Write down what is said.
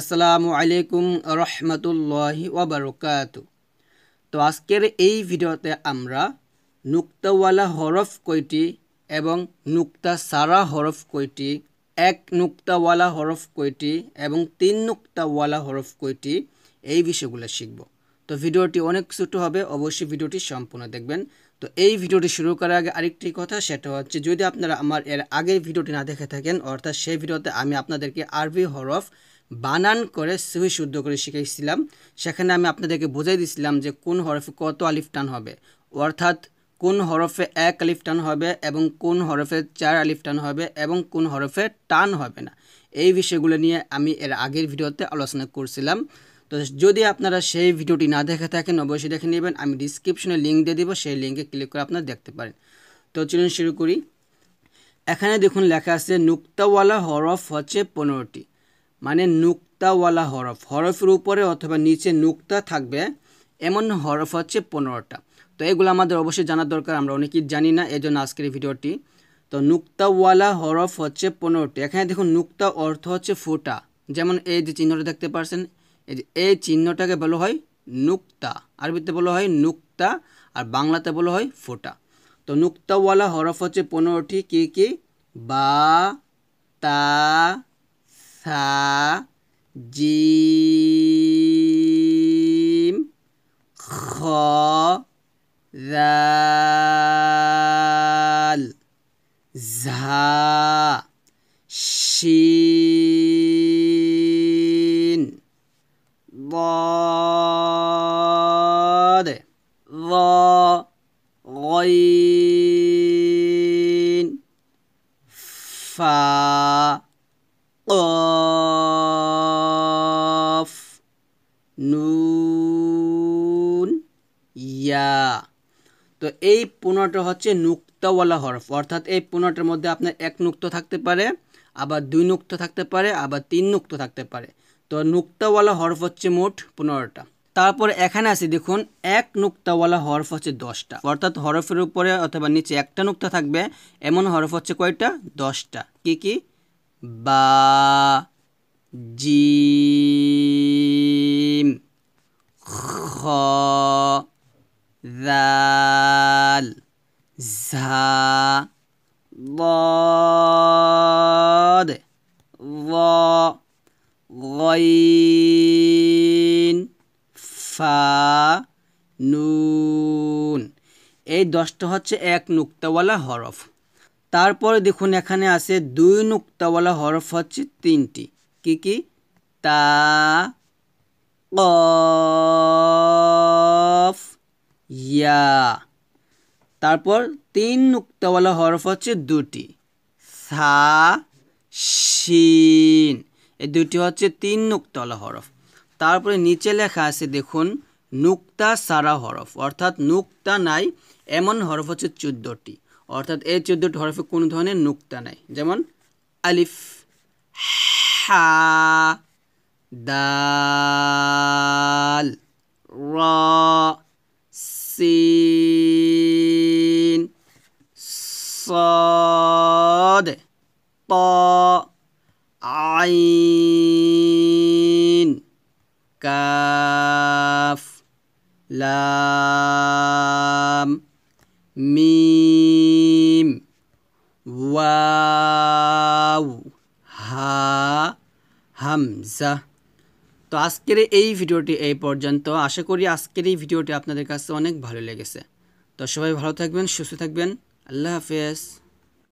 আসসালামু আলাইকুম রহমতুল্লাহি ওবরকাত তো আজকের এই ভিডিওতে আমরা নুক্তাওয়ালা হরফ কয়টি এবং নুক্তা সারা হরফ কয়টি এক নুক্তাওয়ালা হরফ কয়টি এবং তিন নুক্তাওয়ালা হরফ কয়টি এই বিষয়গুলো শিখব তো ভিডিওটি অনেক ছোটো হবে অবশ্যই ভিডিওটি সম্পূর্ণ দেখবেন তো এই ভিডিওটি শুরু করার আগে আরেকটি কথা সেটা হচ্ছে যদি আপনারা আমার এর আগের ভিডিওটি না দেখে থাকেন অর্থাৎ সেই ভিডিওতে আমি আপনাদেরকে আরবি হরফ বানান করে সুহি শুদ্ধ করে শিখেছিলাম সেখানে আমি আপনাদেরকে বোঝাই দিয়েছিলাম যে কোন হরফে কত আলিফ টান হবে অর্থাৎ কোন হরফে এক আলিফ টান হবে এবং কোন হরফে চার আলিফ টান হবে এবং কোন হরফে টান হবে না এই বিষয়গুলো নিয়ে আমি এর আগের ভিডিওতে আলোচনা করছিলাম তো যদি আপনারা সেই ভিডিওটি না দেখে থাকেন অবশ্যই দেখে নেবেন আমি ডিসক্রিপশনে লিঙ্ক দিয়ে দেবো সেই লিঙ্কে ক্লিক করে আপনারা দেখতে পারেন তো চলুন শুরু করি এখানে দেখুন লেখা আছে নুক্তাওয়ালা হরফ হচ্ছে পনেরোটি মানে নুক্তাওয়ালা হরফ হরফের উপরে অথবা নিচে নুক্তা থাকবে এমন হরফ হচ্ছে পনেরোটা তো এগুলো আমাদের অবশ্যই জানার দরকার আমরা অনেকেই জানি না এই জন্য আজকের ভিডিওটি তো নুক্তাওয়ালা হরফ হচ্ছে পনেরোটি এখানে দেখুন নুক্তা অর্থ হচ্ছে ফোটা যেমন এই যে চিহ্নটা দেখতে পারছেন এই যে এই চিহ্নটাকে বলা হয় নুক্তা আরবিতে বলা হয় নুক্তা আর বাংলাতে বলা হয় ফোটা তো নুক্তাওয়ালা হরফ হচ্ছে পনেরোটি কী কী বা তা ث جیم خا ذال ز شین ضاد ضا غین فا قاف নুন ইয়া তো এই পুনটা হচ্ছে নুক্তাওয়ালা হরফ অর্থাৎ এই পুনটার মধ্যে আপনার এক নুক্ত থাকতে পারে আবার দুই নুক্ত থাকতে পারে আবার তিন নুক্ত থাকতে পারে তো নুক্তাওয়ালা হরফ হচ্ছে মোট পনেরোটা তারপর এখানে আসি দেখুন এক নুক্তাওয়ালা হরফ হচ্ছে দশটা অর্থাৎ হরফের উপরে অথবা নিচে একটা নুক্তা থাকবে এমন হরফ হচ্ছে কয়টা দশটা কি কী বা জিম খ দাল ঝা ضاد ضا ফা নুন এই দশটা হচ্ছে এক নুক্তাওয়ালা হরফ তারপরে দেখুন এখানে আছে দুই নুক্তাওয়ালা হরফ হচ্ছে তিনটি কি কি তা কফ ইয়া তারপর তিন নুক্তাওয়ালা হরফ হচ্ছে দুটি সা শিন এই দুটি হচ্ছে তিন নুক্তাওয়ালা হরফ তারপরে নিচে লেখা আছে দেখুন নুক্তা সারা হরফ অর্থাৎ নুক্তা নাই এমন হরফ হচ্ছে চোদ্দোটি অর্থাৎ এই চোদ্দটি হরফে কোনো ধরনের নুক্তা নাই যেমন আলিফ হা দাল র সিন সদ ত আইন কাফ লা মিম ওয়াউ হা হামজা তো আজকের এই ভিডিওটি এই পর্যন্ত আশা করি আজকের এই ভিডিওটি আপনাদের কাছে অনেক ভালো লেগেছে তো সবাই ভালো থাকবেন সুস্থ থাকবেন আল্লাহ হাফেজ